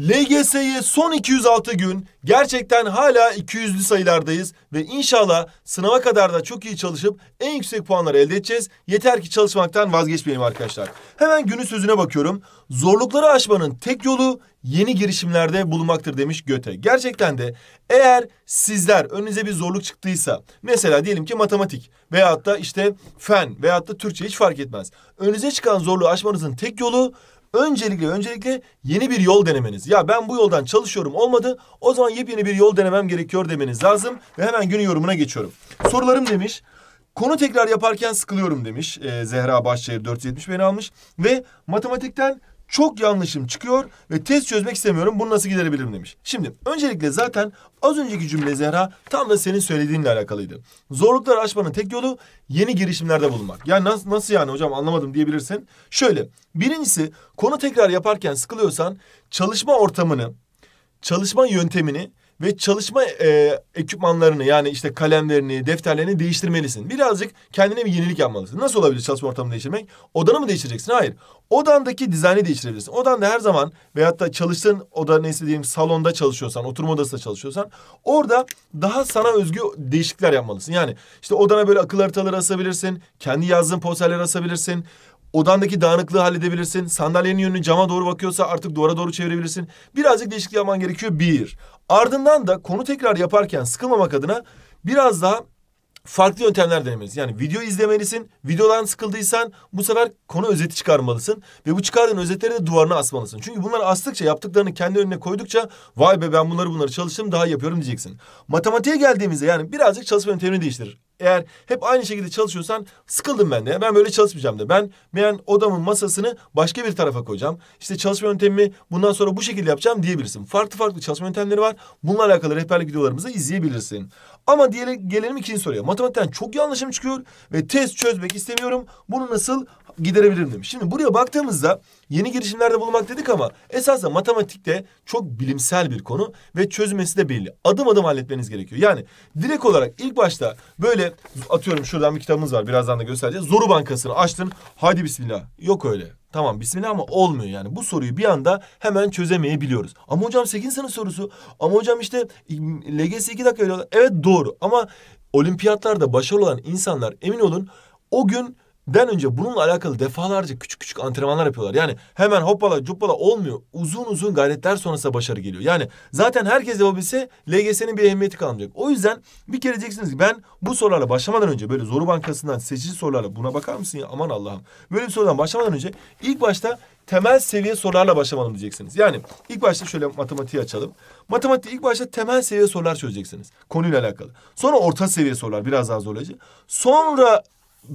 LGS'ye son 206 gün gerçekten hala 200'lü sayılardayız ve inşallah sınava kadar da çok iyi çalışıp en yüksek puanları elde edeceğiz. Yeter ki çalışmaktan vazgeçmeyelim arkadaşlar. Hemen günün sözüne bakıyorum. Zorlukları aşmanın tek yolu yeni girişimlerde bulunmaktır demiş Göte. Gerçekten de eğer sizler önünüze bir zorluk çıktıysa mesela diyelim ki matematik veyahut da işte fen veyahut da Türkçe hiç fark etmez. Önünüze çıkan zorluğu aşmanızın tek yolu Öncelikle öncelikle yeni bir yol denemeniz. Ya ben bu yoldan çalışıyorum olmadı. O zaman yepyeni bir yol denemem gerekiyor demeniz lazım. Ve hemen günün yorumuna geçiyorum. Sorularım demiş. Konu tekrar yaparken sıkılıyorum demiş. Ee, Zehra Başçayır 470 beni almış. Ve matematikten çok yanlışım çıkıyor ve test çözmek istemiyorum. Bunu nasıl giderebilirim demiş. Şimdi öncelikle zaten az önceki cümle Zehra tam da senin söylediğinle alakalıydı. Zorlukları aşmanın tek yolu yeni girişimlerde bulunmak. Yani nasıl, nasıl yani hocam anlamadım diyebilirsin. Şöyle birincisi konu tekrar yaparken sıkılıyorsan çalışma ortamını, çalışma yöntemini ve çalışma e, ekipmanlarını yani işte kalemlerini, defterlerini değiştirmelisin. Birazcık kendine bir yenilik yapmalısın. Nasıl olabilir çalışma ortamını değiştirmek? Odanı mı değiştireceksin? Hayır. Odandaki dizaynı değiştirebilirsin. Odanda her zaman veyahut da çalıştığın oda neyse diyelim salonda çalışıyorsan, oturma odasında çalışıyorsan orada daha sana özgü değişiklikler yapmalısın. Yani işte odana böyle akıl haritaları asabilirsin, kendi yazdığın posterleri asabilirsin odandaki dağınıklığı halledebilirsin. Sandalyenin yönünü cama doğru bakıyorsa artık duvara doğru çevirebilirsin. Birazcık değişiklik yapman gerekiyor bir. Ardından da konu tekrar yaparken sıkılmamak adına biraz daha farklı yöntemler denemelisin Yani video izlemelisin. Videodan sıkıldıysan bu sefer konu özeti çıkarmalısın. Ve bu çıkardığın özetleri de duvarına asmalısın. Çünkü bunları astıkça yaptıklarını kendi önüne koydukça vay be ben bunları bunları çalıştım daha yapıyorum diyeceksin. Matematiğe geldiğimizde yani birazcık çalışma yöntemini değiştirir eğer hep aynı şekilde çalışıyorsan sıkıldım ben de. Ben böyle çalışmayacağım de. Ben ben odamın masasını başka bir tarafa koyacağım. İşte çalışma yöntemimi bundan sonra bu şekilde yapacağım diyebilirsin. Farklı farklı çalışma yöntemleri var. Bununla alakalı rehberlik videolarımızı izleyebilirsin. Ama diğer, gelelim ikinci soruya. Matematikten çok yanlışım çıkıyor ve test çözmek istemiyorum. Bunu nasıl giderebilirim demiş. Şimdi buraya baktığımızda yeni girişimlerde bulmak dedik ama esasında matematikte çok bilimsel bir konu ve çözmesi de belli. Adım adım halletmeniz gerekiyor. Yani direkt olarak ilk başta böyle atıyorum şuradan bir kitabımız var birazdan da göstereceğiz. Zoru Bankası'nı açtın. Haydi bismillah. Yok öyle. Tamam bismillah ama olmuyor yani. Bu soruyu bir anda hemen çözemeyebiliyoruz. Ama hocam 8 sınıf sorusu. Ama hocam işte LGS 2 dakika öyle. Evet doğru ama olimpiyatlarda başarılı olan insanlar emin olun o gün den önce bununla alakalı defalarca küçük küçük antrenmanlar yapıyorlar. Yani hemen hoppala cuppala olmuyor. Uzun uzun gayretler sonrasında başarı geliyor. Yani zaten herkes yapabilse LGS'nin bir ehemmiyeti kalmayacak. O yüzden bir kere diyeceksiniz ki ben bu sorularla başlamadan önce böyle zoru bankasından seçici sorularla buna bakar mısın ya aman Allah'ım. Böyle bir sorudan başlamadan önce ilk başta temel seviye sorularla başlamalım diyeceksiniz. Yani ilk başta şöyle matematiği açalım. matematik ilk başta temel seviye sorular çözeceksiniz. Konuyla alakalı. Sonra orta seviye sorular biraz daha zorlayıcı. Sonra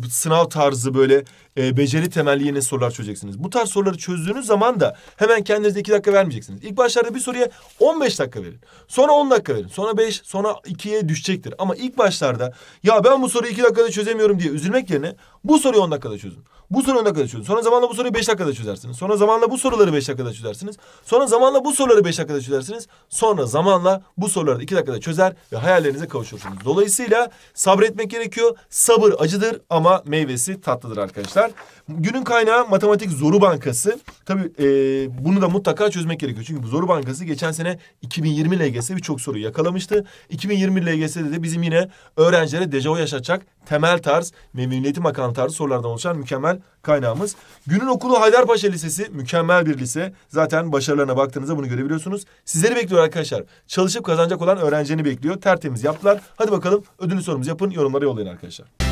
sınav tarzı böyle e, beceri temelli yeni sorular çözeceksiniz. Bu tarz soruları çözdüğünüz zaman da hemen kendinize iki dakika vermeyeceksiniz. İlk başlarda bir soruya 15 dakika verin. Sonra 10 dakika verin. Sonra 5, sonra 2'ye düşecektir. Ama ilk başlarda ya ben bu soruyu 2 dakikada çözemiyorum diye üzülmek yerine bu soruyu 10 dakikada çözün. Bu soruyu 10 dakikada çözün. Sonra zamanla bu soruyu 5 dakikada çözersiniz. Sonra zamanla bu soruları 5 dakikada çözersiniz. Sonra zamanla bu soruları 5 dakikada çözersiniz. Sonra zamanla bu soruları 2 dakikada çözer ve hayallerinize kavuşursunuz. Dolayısıyla sabretmek gerekiyor. Sabır acıdır ama meyvesi tatlıdır arkadaşlar. Günün kaynağı Matematik Zoru Bankası. Tabii e, bunu da mutlaka çözmek gerekiyor. Çünkü bu Zoru Bankası geçen sene 2020 LGS'de birçok soru yakalamıştı. 2020 LGS'de de bizim yine öğrencilere dejavu yaşatacak temel tarz ve Milliyetim Bakanı tarzı sorulardan oluşan mükemmel kaynağımız. Günün okulu Haydarpaşa Lisesi mükemmel bir lise. Zaten başarılarına baktığınızda bunu görebiliyorsunuz. Sizleri bekliyor arkadaşlar. Çalışıp kazanacak olan öğrencilerini bekliyor. Tertemiz yaptılar. Hadi bakalım ödülü sorumuzu yapın yorumlara yollayın arkadaşlar.